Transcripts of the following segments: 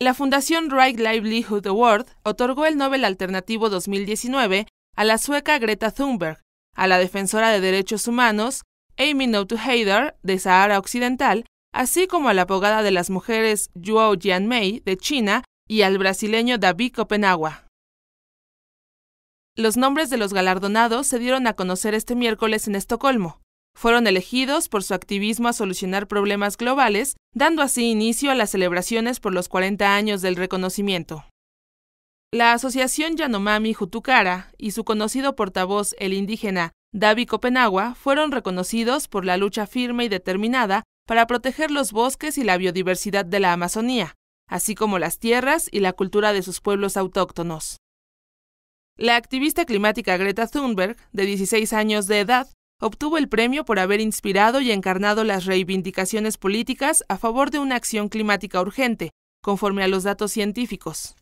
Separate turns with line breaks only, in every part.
La Fundación Wright Livelihood Award otorgó el Nobel Alternativo 2019 a la sueca Greta Thunberg, a la defensora de derechos humanos Amy Noether de Sahara Occidental, así como a la abogada de las mujeres Zhuo Jianmei de China y al brasileño David Copenagua. Los nombres de los galardonados se dieron a conocer este miércoles en Estocolmo. Fueron elegidos por su activismo a solucionar problemas globales, dando así inicio a las celebraciones por los 40 años del reconocimiento. La asociación Yanomami Jutukara y su conocido portavoz, el indígena Davi Copenagua, fueron reconocidos por la lucha firme y determinada para proteger los bosques y la biodiversidad de la Amazonía, así como las tierras y la cultura de sus pueblos autóctonos. La activista climática Greta Thunberg, de 16 años de edad, obtuvo el premio por haber inspirado y encarnado las reivindicaciones políticas a favor de una acción climática urgente, conforme a los datos científicos.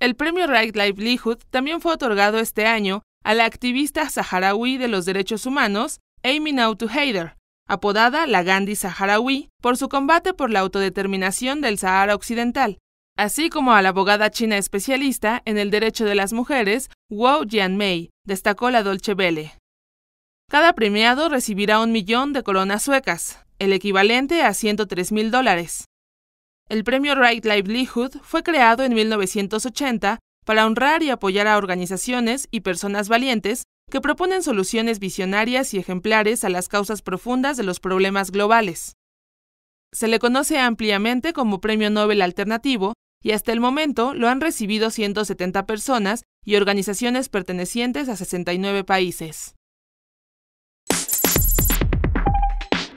El premio Right Livelihood también fue otorgado este año a la activista saharaui de los derechos humanos, Amy Nautu Haider, apodada la Gandhi saharaui, por su combate por la autodeterminación del Sahara Occidental, así como a la abogada china especialista en el derecho de las mujeres, Wu Jianmei destacó la Dolce Vele. Cada premiado recibirá un millón de coronas suecas, el equivalente a 103 mil dólares. El premio Right Livelihood fue creado en 1980 para honrar y apoyar a organizaciones y personas valientes que proponen soluciones visionarias y ejemplares a las causas profundas de los problemas globales. Se le conoce ampliamente como Premio Nobel Alternativo y hasta el momento lo han recibido 170 personas y organizaciones pertenecientes a 69 países.